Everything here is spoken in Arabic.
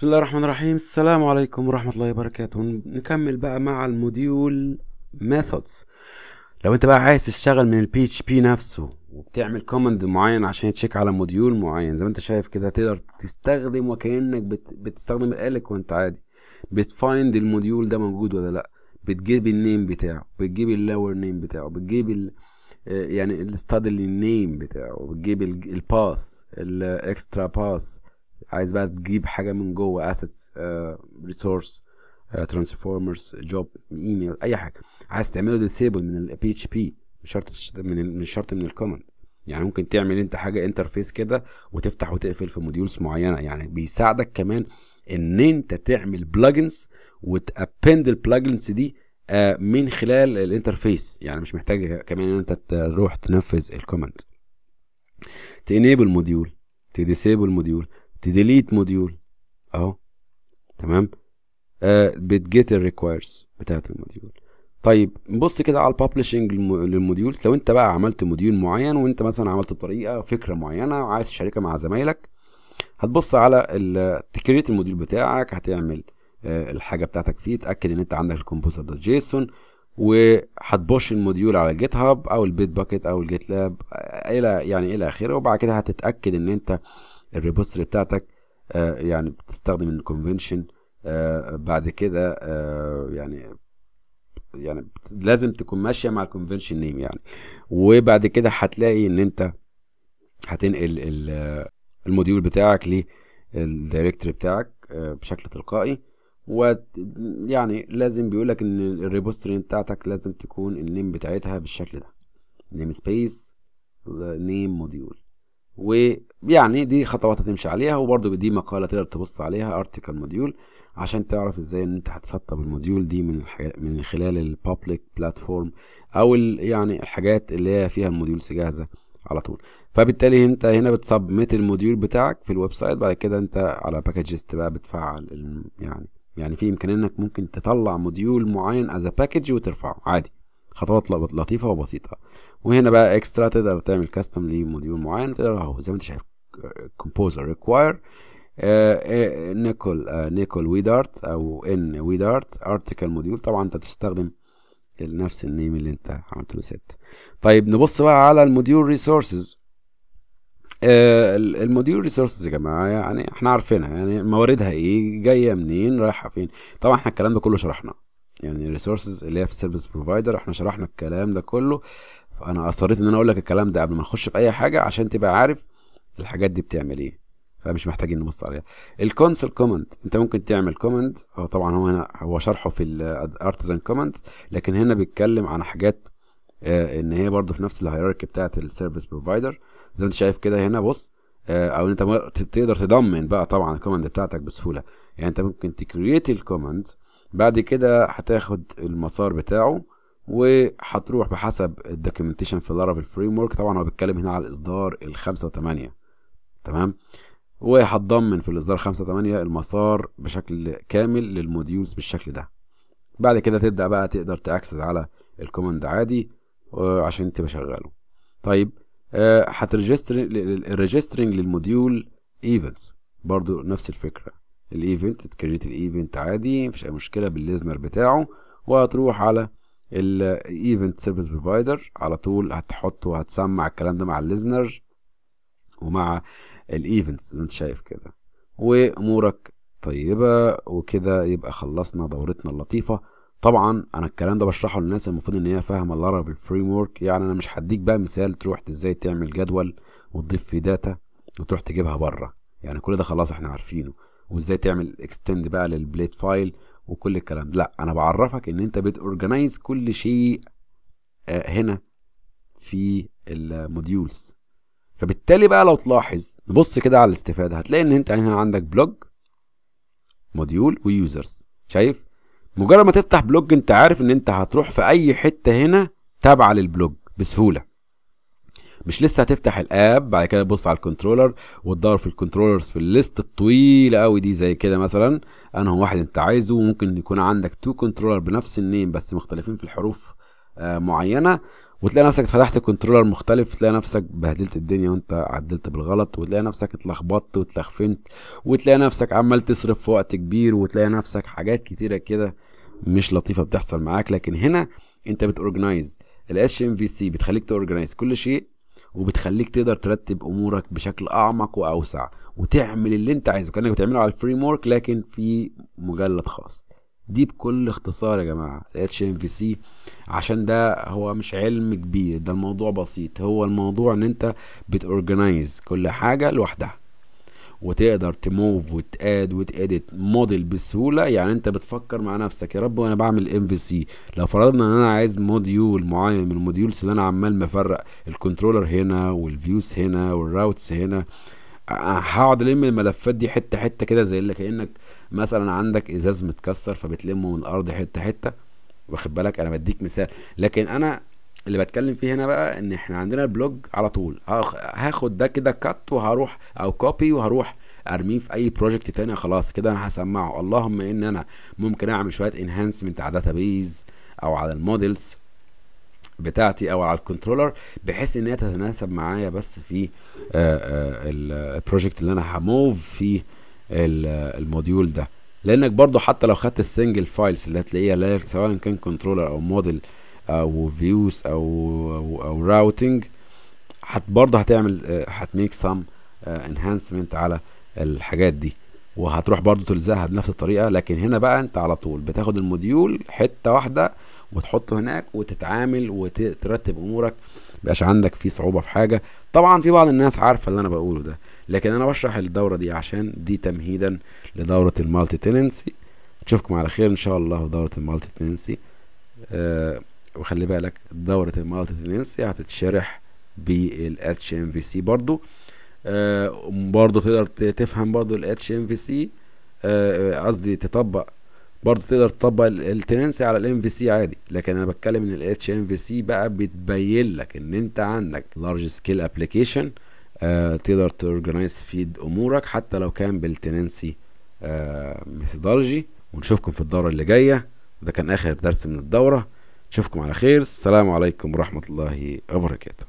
بسم الله الرحمن الرحيم السلام عليكم ورحمة الله وبركاته نكمل بقى مع الموديول methods لو انت بقى عايز تشتغل من البي اتش بي نفسه وبتعمل كوماند معين عشان تشيك على موديول معين زي ما انت شايف كده تقدر تستخدم وكأنك بت... بتستخدم الالك وانت عادي بتفايند الموديول ده موجود ولا لا بتجيب النيم بتاعه بتجيب اللور نيم بتاعه بتجيب ال... يعني الستادي نيم بتاعه بتجيب الباس الاكسترا باس عايز بقى تجيب حاجه من جوه اسيتس ريسورس ترانسفورمرز جوب ايميل اي حاجه عايز تعمله ديسيبل من البي اتش بي مش شرط من مش شرط من الكومنت يعني ممكن تعمل انت حاجه انترفيس كده وتفتح وتقفل في موديولز معينه يعني بيساعدك كمان ان انت تعمل بلجنز وتابند البلجنز دي آه، من خلال الانترفيس يعني مش محتاج كمان ان انت تروح تنفذ الكومنت تانيبل موديول تديسيبل موديول تديليت موديول اهو تمام بتجيت الريكوايرز بتاعت الموديول طيب بص كده على الببلشنج للموديولز لو انت بقى عملت موديول معين وانت مثلا عملت بطريقه فكره معينه وعايز تشاركها مع زمايلك هتبص على تكريت الموديول بتاعك هتعمل آه، الحاجه بتاعتك فيه تاكد ان انت عندك الكومبوزر دوت جيسون وهتبوش الموديول على الجيت هاب او البيت باكيت او الجيت لاب آه، الى يعني الى اخره وبعد كده هتتاكد ان انت الريبوستري بتاعتك آه، يعني بتستخدم الكونفنشن آه، بعد كده آه، يعني يعني لازم تكون ماشيه مع الكونفنشن نيم يعني وبعد كده هتلاقي ان انت هتنقل الموديول بتاعك للدايركتري بتاعك بشكل تلقائي ويعني لازم بيقولك ان الريبوستري بتاعتك لازم تكون النيم بتاعتها بالشكل ده نيم سبيس نيم موديول ويعني دي خطوات هتمشي عليها وبرده دي مقاله تقدر تبص عليها ارتكل موديول عشان تعرف ازاي ان انت هتسطب الموديول دي من الحي... من خلال البابليك بلاتفورم او ال... يعني الحاجات اللي هي فيها الموديولز جاهزه على طول فبالتالي انت هنا بتسبميت الموديول بتاعك في الويب سايت بعد كده انت على باكجست بقى بتفعل ال... يعني يعني في امكانيه انك ممكن تطلع موديول معين از باكج وترفعه عادي خطوات لطيفه وبسيطه وهنا بقى اكسترا تقدر تعمل كاستم لموديول معين تقدر اهو زي ما انت شايف كومبوزر ريكواير نيكول نيكول ويدارت او ان ويدارت ارتكل موديول طبعا انت بتستخدم نفس النيم اللي انت عملت له ست طيب نبص بقى على الموديول ريسورسز آه الموديول ريسورسز يا جماعه يعني احنا عارفينها يعني مواردها ايه جايه منين رايحه فين طبعا احنا الكلام ده كله شرحناه يعني ريسورسز اللي هي في السيرفيس بروفايدر احنا شرحنا الكلام ده كله فانا اصريت ان انا اقول لك الكلام ده قبل ما نخش في اي حاجه عشان تبقى عارف الحاجات دي بتعمل ايه فمش محتاجين نبص عليها الكونسل كومنت انت ممكن تعمل كومنت هو طبعا هو هنا هو شرحه في الارتزان كومنت لكن هنا بيتكلم عن حاجات آه ان هي برضو في نفس الهيراركي بتاعه السيرفيس بروفايدر زي ما انت شايف كده هنا بص آه او انت تقدر تضمن بقى طبعا الكومنت بتاعتك بسهوله يعني انت ممكن تكريت الكومنت بعد كده هتاخد المسار بتاعه وهتروح بحسب الدوكيومنتيشن في لارافيل فريم ورك طبعا هو بيتكلم هنا على الاصدار الخمسة وثمانية تمام وهتضمن في الاصدار خمسة وثمانية المسار بشكل كامل للموديولز بالشكل ده بعد كده تبدأ بقى تقدر تأكسس على الكوماند عادي آه، عشان تبقى شغاله طيب آه، هتريجستر الريجسترنج للموديول ايفنتس برضو نفس الفكره الايفنت تكريت الايفنت عادي مفيش اي مشكله بالليزنر بتاعه وهتروح على الايفنت سيرفيس بروفايدر على طول هتحط وهتسمع الكلام ده مع الليزنر ومع الايفنتس زي ما انت شايف كده وامورك طيبه وكده يبقى خلصنا دورتنا اللطيفه طبعا انا الكلام ده بشرحه للناس المفروض ان هي فاهمه اللارافيل فريم ورك يعني انا مش هديك بقى مثال تروح ازاي تعمل جدول وتضيف فيه داتا وتروح تجيبها بره يعني كل ده خلاص احنا عارفينه وازاي تعمل اكستند بقى للبليت فايل وكل الكلام ده لا انا بعرفك ان انت بتورجنايز كل شيء آه، هنا في الموديولز فبالتالي بقى لو تلاحظ نبص كده على الاستفاده هتلاقي ان انت يعني هنا عندك بلوج موديول ويوزرز شايف مجرد ما تفتح بلوج انت عارف ان انت هتروح في اي حته هنا تابعه للبلوج بسهوله مش لسه هتفتح الاب بعد كده تبص على الكنترولر وتدور في الكنترولرز في الليست الطويله قوي دي زي كده مثلا انهي واحد انت عايزه وممكن يكون عندك تو كنترولر بنفس النيم بس مختلفين في الحروف آه معينه وتلاقي نفسك فتحت كنترولر مختلف تلاقي نفسك بهدلت الدنيا وانت عدلت بالغلط وتلاقي نفسك اتلخبطت واتلخفنت وتلاقي نفسك عمال تصرف في وقت كبير وتلاقي نفسك حاجات كتيره كده مش لطيفه بتحصل معاك لكن هنا انت بتورجنايز الاس ام في سي بتخليك تورجنايز كل شيء وبتخليك تقدر ترتب امورك بشكل اعمق واوسع وتعمل اللي انت عايزه كانك بتعمله على الفريم ورك لكن في مجلد خاص دي بكل اختصار يا جماعه اتش ام في سي عشان ده هو مش علم كبير ده الموضوع بسيط هو الموضوع ان انت بتورجنايز كل حاجه لوحدها وتقدر تموف وتاد وتأديت موديل بسهوله يعني انت بتفكر مع نفسك يا رب وانا بعمل ام في سي لو فرضنا ان انا عايز موديول معين من الموديولز اللي انا عمال مفرق الكنترولر هنا والفيوز هنا والراوتس هنا هقعد الم الملفات دي حته حته كده زي اللي كانك مثلا عندك ازاز متكسر فبتلمه من الارض حته حته واخد بالك انا بديك مثال لكن انا اللي بتكلم فيه هنا بقى ان احنا عندنا البلوج على طول هاخد ده كده كات وهروح او كوبي وهروح ارميه في اي بروجكت تاني خلاص كده انا هسمعه اللهم ان انا ممكن اعمل شويه انهانسمنت على داتا بيز او على المودلز بتاعتي او على الكنترولر بحيث ان هي تتناسب معايا بس في آه، آه، البروجكت اللي انا هموف فيه الموديول ده لانك برضو حتى لو خدت السنجل فايلز اللي هتلاقيها سواء كان كنترولر او موديل او فيوز او او, أو راوتنج هت برضه هتعمل آه، هتميك سم انهانسمنت على الحاجات دي وهتروح برضه تلزقها بنفس الطريقه لكن هنا بقى انت على طول بتاخد الموديول حته واحده وتحطه هناك وتتعامل وترتب امورك مبقاش عندك فيه صعوبه في حاجه طبعا في بعض الناس عارفه اللي انا بقوله ده لكن انا بشرح الدوره دي عشان دي تمهيدا لدوره المالتي تننسي اشوفكم على خير ان شاء الله في دوره المالتي تننسي آه وخلي بالك دورة المالتي تنسي هتتشرح بالاتش ام في سي برضو آه برضو تقدر تفهم برضو الاتش ام في سي قصدي تطبق برضو تقدر تطبق التنسي على الام في سي عادي لكن انا بتكلم ان الاتش ام في سي بقى بتبين لك ان انت عندك لارج سكيل ابلكيشن تقدر تورجنايز فيد امورك حتى لو كان بالتنسي ميثودولوجي آه، ونشوفكم في الدوره اللي جايه وده كان اخر درس من الدوره اشوفكم على خير السلام عليكم ورحمه الله وبركاته